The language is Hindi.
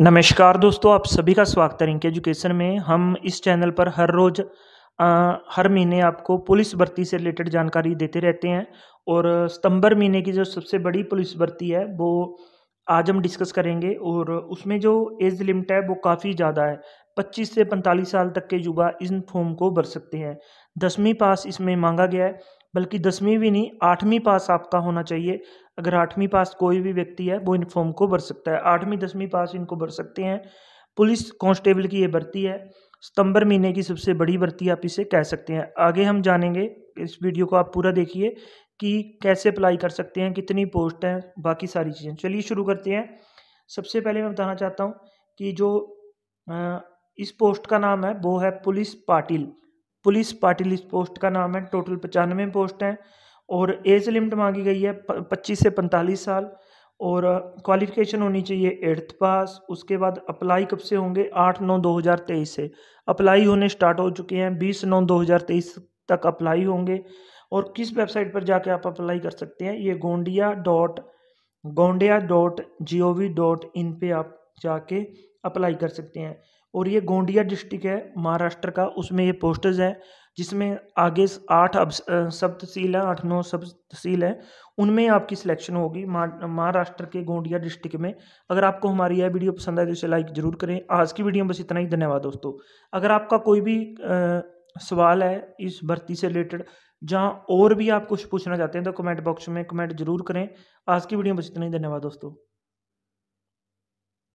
नमस्कार दोस्तों आप सभी का स्वागत है इनके एजुकेशन में हम इस चैनल पर हर रोज़ हर महीने आपको पुलिस भर्ती से रिलेटेड जानकारी देते रहते हैं और सितंबर महीने की जो सबसे बड़ी पुलिस भर्ती है वो आज हम डिस्कस करेंगे और उसमें जो एज लिमिट है वो काफ़ी ज़्यादा है 25 से 45 साल तक के युवा इन फॉर्म को भर सकते हैं दसवीं पास इसमें मांगा गया है बल्कि दसवीं भी नहीं आठवीं पास आपका होना चाहिए अगर आठवीं पास कोई भी व्यक्ति है वो इन फॉर्म को भर सकता है आठवीं दसवीं पास इनको भर सकते हैं पुलिस कांस्टेबल की ये भर्ती है सितंबर महीने की सबसे बड़ी भर्ती आप इसे कह सकते हैं आगे हम जानेंगे इस वीडियो को आप पूरा देखिए कि कैसे अप्लाई कर सकते हैं कितनी पोस्ट हैं बाकी सारी चीज़ें चलिए शुरू करते हैं सबसे पहले मैं बताना चाहता हूँ कि जो इस पोस्ट का नाम है वो है police Patil police party list post का नाम है टोटल पचानवे पोस्ट हैं और एज लिमिट मांगी गई है पच्चीस से पैंतालीस साल और क्वालिफिकेशन होनी चाहिए एट्थ पास उसके बाद अप्लाई कब से होंगे आठ नौ दो हज़ार तेईस से अप्लाई होने स्टार्ट हो चुके हैं बीस नौ दो हज़ार तेईस तक अप्लाई होंगे और किस वेबसाइट पर जाके आप अप्लाई कर सकते हैं ये Gondia dot Gondia dot G O V dot in पर आप जाके अप्लाई कर सकते हैं और ये गोंडिया डिस्ट्रिक्ट है महाराष्ट्र का उसमें ये पोस्टर्स हैं जिसमें आगे आठ अब सब तहसील है आठ नौ सब तहसील है उनमें आपकी सिलेक्शन होगी महाराष्ट्र के गोंडिया डिस्ट्रिक्ट में अगर आपको हमारी यह वीडियो पसंद आए तो इसे लाइक ज़रूर करें आज की वीडियो में बस इतना ही धन्यवाद दोस्तों अगर आपका कोई भी आ, सवाल है इस भर्ती से रिलेटेड जहाँ और भी आप कुछ पूछना चाहते हैं तो कमेंट बॉक्स में कमेंट जरूर करें आज की वीडियो में बस इतना ही धन्यवाद दोस्तों